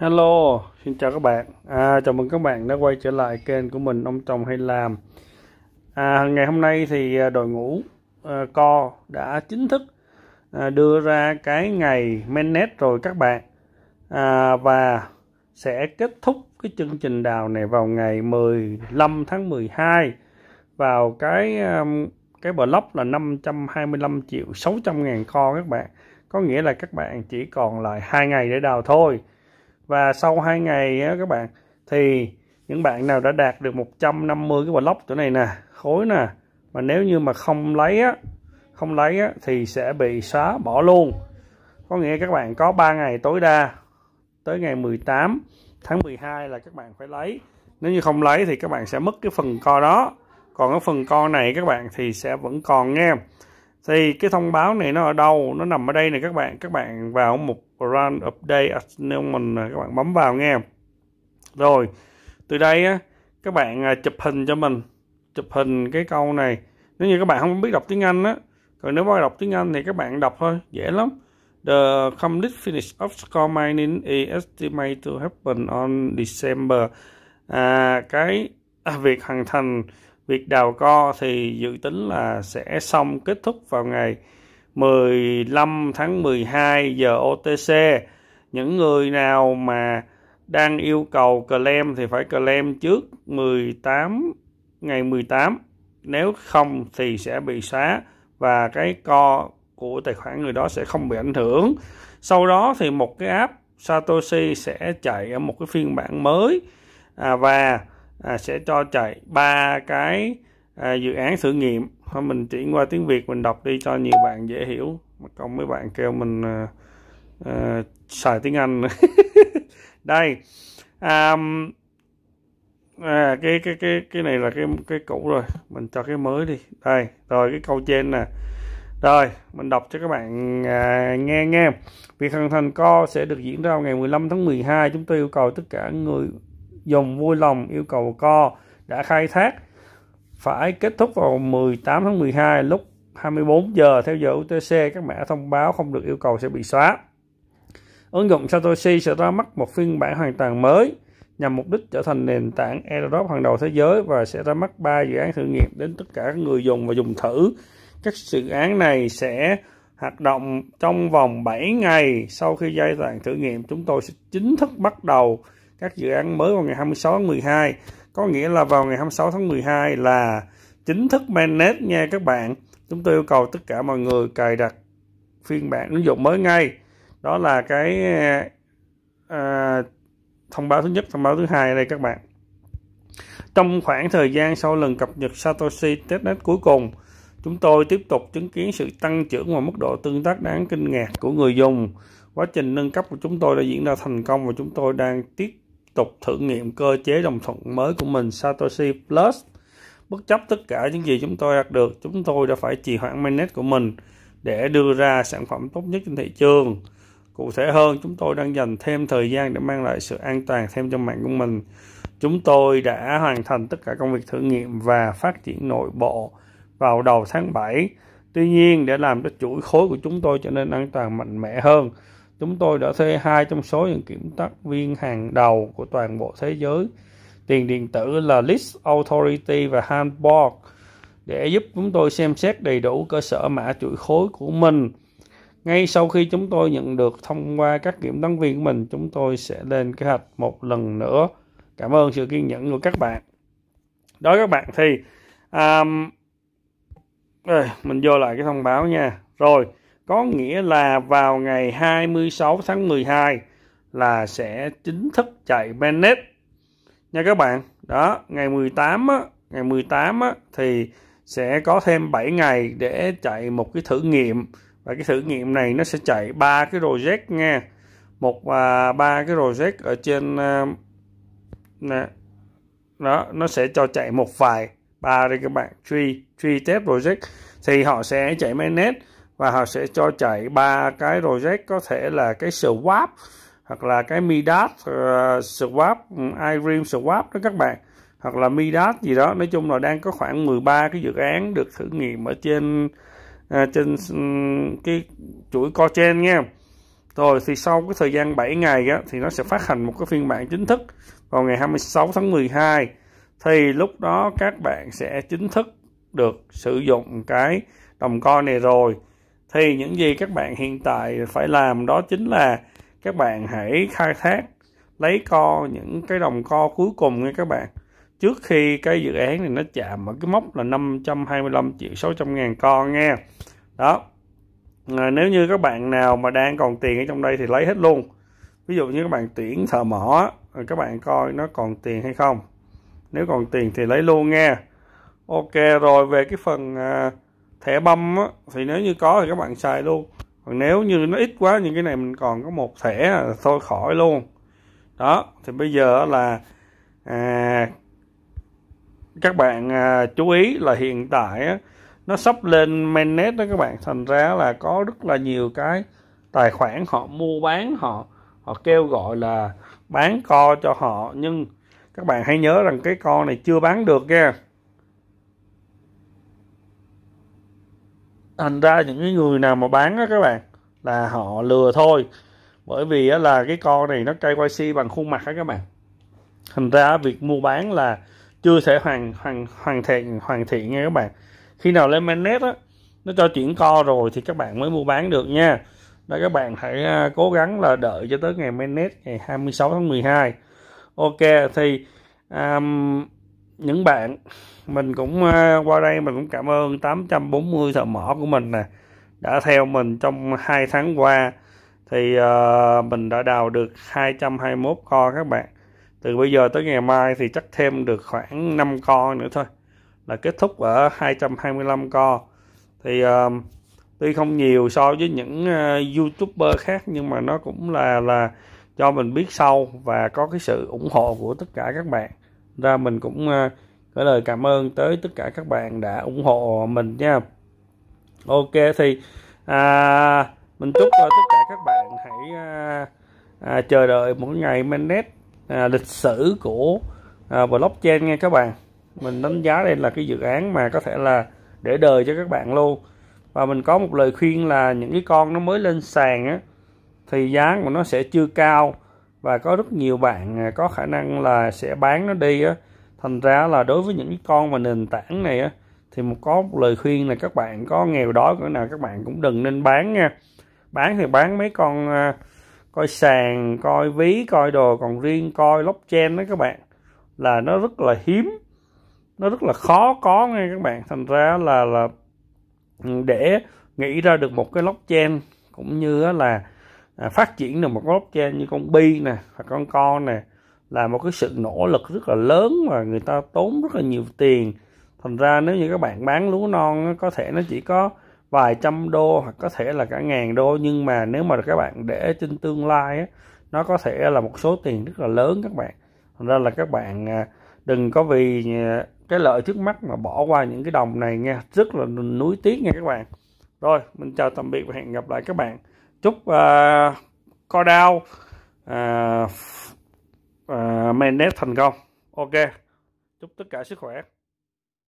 Hello, xin chào các bạn. À, chào mừng các bạn đã quay trở lại kênh của mình ông chồng hay làm. À, ngày hôm nay thì à, đội ngũ à, co đã chính thức à, đưa ra cái ngày menet rồi các bạn à, và sẽ kết thúc cái chương trình đào này vào ngày 15 tháng 12 vào cái um, cái block là 525 triệu 600 ngàn co các bạn có nghĩa là các bạn chỉ còn lại hai ngày để đào thôi và sau hai ngày á, các bạn thì những bạn nào đã đạt được 150 cái block chỗ này nè khối nè mà nếu như mà không lấy á không lấy á, thì sẽ bị xóa bỏ luôn có nghĩa các bạn có 3 ngày tối đa tới ngày 18 tháng 12 là các bạn phải lấy nếu như không lấy thì các bạn sẽ mất cái phần co đó còn cái phần co này các bạn thì sẽ vẫn còn nha thì cái thông báo này nó ở đâu nó nằm ở đây này các bạn các bạn vào mục brand update announcement à, mình à, các bạn bấm vào nghe rồi từ đây á các bạn à, chụp hình cho mình chụp hình cái câu này nếu như các bạn không biết đọc tiếng Anh á còn nếu mà đọc tiếng Anh thì các bạn đọc thôi dễ lắm The complete finish of coal mining is estimated to happen on December à, cái việc hoàn thành việc đào co thì dự tính là sẽ xong kết thúc vào ngày 15 tháng 12 giờ OTC những người nào mà đang yêu cầu claim thì phải claim trước 18 ngày 18 nếu không thì sẽ bị xóa và cái co của tài khoản người đó sẽ không bị ảnh hưởng sau đó thì một cái app Satoshi sẽ chạy ở một cái phiên bản mới à, và à, sẽ cho chạy ba cái à, dự án thử nghiệm thôi mình chuyển qua tiếng Việt mình đọc đi cho nhiều bạn dễ hiểu mà không mấy bạn kêu mình uh, uh, xài tiếng Anh đây um, à, cái cái cái cái này là cái cái cũ rồi mình cho cái mới đi đây rồi cái câu trên nè rồi mình đọc cho các bạn à, nghe nghe việc hoàn thành co sẽ được diễn ra vào ngày 15 tháng 12 chúng tôi yêu cầu tất cả người dùng vui lòng yêu cầu co đã khai thác phải kết thúc vào 18 tháng 12 lúc 24 giờ theo giờ UTC các mã thông báo không được yêu cầu sẽ bị xóa. Ứng dụng Satoshi sẽ ra mắt một phiên bản hoàn toàn mới nhằm mục đích trở thành nền tảng airdrop hàng đầu thế giới và sẽ ra mắt 3 dự án thử nghiệm đến tất cả các người dùng và dùng thử. Các dự án này sẽ hoạt động trong vòng 7 ngày sau khi giai đoạn thử nghiệm chúng tôi sẽ chính thức bắt đầu các dự án mới vào ngày 26 tháng 12 có nghĩa là vào ngày 26 tháng 12 là chính thức mainnet nha các bạn chúng tôi yêu cầu tất cả mọi người cài đặt phiên bản ứng dụng mới ngay đó là cái à, thông báo thứ nhất thông báo thứ hai đây các bạn trong khoảng thời gian sau lần cập nhật Satoshi testnet cuối cùng chúng tôi tiếp tục chứng kiến sự tăng trưởng và mức độ tương tác đáng kinh ngạc của người dùng quá trình nâng cấp của chúng tôi đã diễn ra thành công và chúng tôi đang tiếp tục thử nghiệm cơ chế đồng thuận mới của mình Satoshi Plus. Bất chấp tất cả những gì chúng tôi đạt được, chúng tôi đã phải trì hoãn mainnet của mình để đưa ra sản phẩm tốt nhất trên thị trường. Cụ thể hơn, chúng tôi đang dành thêm thời gian để mang lại sự an toàn thêm cho mạng của mình. Chúng tôi đã hoàn thành tất cả công việc thử nghiệm và phát triển nội bộ vào đầu tháng 7. Tuy nhiên, để làm cho chuỗi khối của chúng tôi trở nên an toàn mạnh mẽ hơn, Chúng tôi đã thuê hai trong số những kiểm tác viên hàng đầu của toàn bộ thế giới. Tiền điện tử là List Authority và Handbook để giúp chúng tôi xem xét đầy đủ cơ sở mã chuỗi khối của mình. Ngay sau khi chúng tôi nhận được thông qua các kiểm toán viên của mình, chúng tôi sẽ lên kế hoạch một lần nữa. Cảm ơn sự kiên nhẫn của các bạn. Đó các bạn thì um, mình vô lại cái thông báo nha. Rồi có nghĩa là vào ngày 26 tháng 12 là sẽ chính thức chạy Bennett nha các bạn đó ngày 18 á, ngày 18 á, thì sẽ có thêm 7 ngày để chạy một cái thử nghiệm và cái thử nghiệm này nó sẽ chạy ba cái project nha một và ba cái project ở trên à, nè đó nó sẽ cho chạy một vài ba đây các bạn tree tree test project thì họ sẽ chạy mainnet và họ sẽ cho chạy ba cái project có thể là cái swap hoặc là cái midas uh, swap ừ, irim swap đó các bạn hoặc là midas gì đó nói chung là đang có khoảng 13 cái dự án được thử nghiệm ở trên à, trên ừ, cái chuỗi cochain nha rồi thì sau cái thời gian 7 ngày á, thì nó sẽ phát hành một cái phiên bản chính thức vào ngày 26 tháng 12 thì lúc đó các bạn sẽ chính thức được sử dụng cái đồng coin này rồi thì những gì các bạn hiện tại phải làm đó chính là các bạn hãy khai thác lấy co những cái đồng co cuối cùng nha các bạn trước khi cái dự án này nó chạm ở cái mốc là 525 triệu 600 ngàn co nha đó à, nếu như các bạn nào mà đang còn tiền ở trong đây thì lấy hết luôn ví dụ như các bạn tuyển thợ mỏ rồi các bạn coi nó còn tiền hay không nếu còn tiền thì lấy luôn nha ok rồi về cái phần à, thẻ băm á, thì nếu như có thì các bạn xài luôn còn nếu như nó ít quá những cái này mình còn có một thẻ là thôi khỏi luôn đó thì bây giờ là à, các bạn à, chú ý là hiện tại á, nó sắp lên mainnet đó các bạn thành ra là có rất là nhiều cái tài khoản họ mua bán họ họ kêu gọi là bán co cho họ nhưng các bạn hãy nhớ rằng cái con này chưa bán được nha thành ra những cái người nào mà bán á các bạn là họ lừa thôi bởi vì là cái con này nó quay KYC bằng khuôn mặt á các bạn thành ra việc mua bán là chưa thể hoàn hoàn hoàn thiện hoàn thiện nha các bạn khi nào lên mainnet á nó cho chuyển co rồi thì các bạn mới mua bán được nha đó các bạn hãy à, cố gắng là đợi cho tới ngày mainnet ngày 26 tháng 12 ok thì um, những bạn mình cũng ờ, qua đây mình cũng cảm ơn 840 thợ mỏ của mình nè đã theo mình trong hai tháng qua thì uh, mình đã đào được 221 co các bạn từ bây giờ tới ngày mai thì chắc thêm được khoảng 5 co nữa thôi là kết thúc ở 225 co thì uh, tuy không nhiều so với những uh, youtuber khác nhưng mà nó cũng là là cho mình biết sâu và có cái sự ủng hộ của tất cả các bạn ra mình cũng à, gửi lời cảm ơn tới tất cả các bạn đã ủng hộ mình nha ok thì à, mình chúc à, tất cả các bạn hãy à, à, chờ đợi một ngày mainnet à, lịch sử của à, blockchain nha các bạn mình đánh giá đây là cái dự án mà có thể là để đời cho các bạn luôn và mình có một lời khuyên là những cái con nó mới lên sàn á thì giá của nó sẽ chưa cao và có rất nhiều bạn à, có khả năng là sẽ bán nó đi á thành ra là đối với những con và nền tảng này á thì một có một lời khuyên là các bạn có nghèo đói cỡ nào các bạn cũng đừng nên bán nha bán thì bán mấy con à, coi sàn coi ví coi đồ còn riêng coi blockchain đó các bạn là nó rất là hiếm nó rất là khó có nghe các bạn thành ra là là ừ, để nghĩ ra được một cái blockchain cũng như là À, phát triển được một blockchain như con bi nè hoặc con con nè là một cái sự nỗ lực rất là lớn và người ta tốn rất là nhiều tiền thành ra nếu như các bạn bán lúa non có thể nó chỉ có vài trăm đô hoặc có thể là cả ngàn đô nhưng mà nếu mà các bạn để trên tương lai nó có thể là một số tiền rất là lớn các bạn thành ra là các bạn à, đừng có vì à, cái lợi trước mắt mà bỏ qua những cái đồng này nha rất là núi tiếc nha các bạn rồi mình chào tạm biệt và hẹn gặp lại các bạn chúc uh, coi đao uh, à, uh, à, Mendes thành công ok chúc tất cả sức khỏe